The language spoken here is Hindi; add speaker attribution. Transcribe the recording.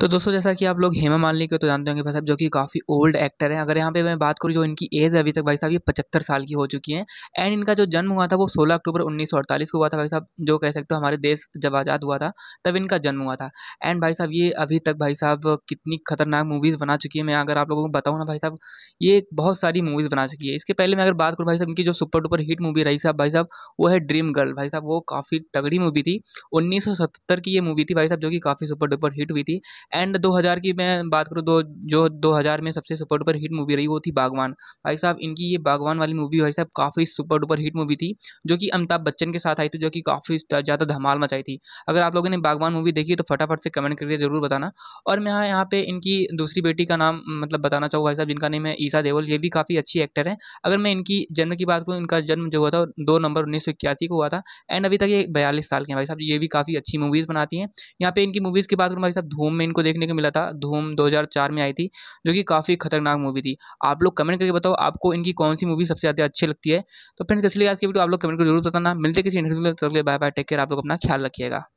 Speaker 1: तो दोस्तों जैसा कि आप लोग हेमा मालिनी को तो जानते होंगे भाई साहब जो कि काफ़ी ओल्ड एक्टर हैं अगर यहाँ पे मैं बात करूँ जो इनकी एज है अभी तक भाई साहब ये पचहत्तर साल की हो चुकी हैं एंड इनका जो जन्म हुआ था वो सोलह अक्टूबर उन्नीस को हुआ था भाई साहब जो कह सकते हो हमारे देश जब आज़ाद हुआ था तब इनका जन्म हुआ था एंड भाई साहब ये अभी तक भाई साहब कितनी खतरनाक मूवीज़ बना चुकी है मैं अगर आप लोगों को बताऊँ ना भाई साहब ये बहुत सारी मूवीज़ बना चुकी है इसके पहले मैं अगर बात करूँ भाई साहब इनकी जो सुपर डुपर हिट मूवी रही साहब भाई साहब वो है ड्रीम गर्ल भाई साहब वो काफ़ी तगड़ी मूवी थी उन्नीस की ये मूवी थी भाई साहब जो कि काफ़ी सुपर डुपर हिट हुई थी एंड 2000 की मैं बात करूँ दो जो 2000 में सबसे सुपर डुपर हिट मूवी रही वो थी बागवान भाई साहब इनकी ये बागवान वाली मूवी भाई साहब काफ़ी सुपर डुपर हिट मूवी थी जो कि अमिताभ बच्चन के साथ आई थी जो कि काफ़ी ज़्यादा धमाल मचाई थी अगर आप लोगों ने बागवान मूवी देखी तो फटाफट से कमेंट करके ज़रूर बताना और मैं यहाँ यहाँ पे इनकी दूसरी बेटी का नाम मतलब बताना चाहूँ भाई साहब जिनका नेम है ईसा देवल ये भी काफ़ी अच्छी एक्टर है अगर मैं इनकी जन्म की बात करूँ इनका जन्म जो हुआ था दो नंबर उन्नीस सौ इक्यासी को हुआ था एंड अभी तक ये बयालीस साल के हैं भाई साहब ये भी काफ़ी अच्छी मूवीज़ बनाती हैं यहाँ पर इनकी मूवीज़ की बात करूँ भाई साहब धूम में इनको को देखने को मिला था धूम 2004 में आई थी जो कि काफ़ी खतरनाक मूवी थी आप लोग कमेंट करके बताओ आपको इनकी कौन सी मूवी सबसे ज़्यादा अच्छी लगती है तो फ्रेंड्स इसलिए आज की वीडियो आप लोग कमेंट को जरूर बताना मिलते किसी इंटरव्यू में तो बाय बाय टेक केयर आप लोग अपना ख्याल रखिएगा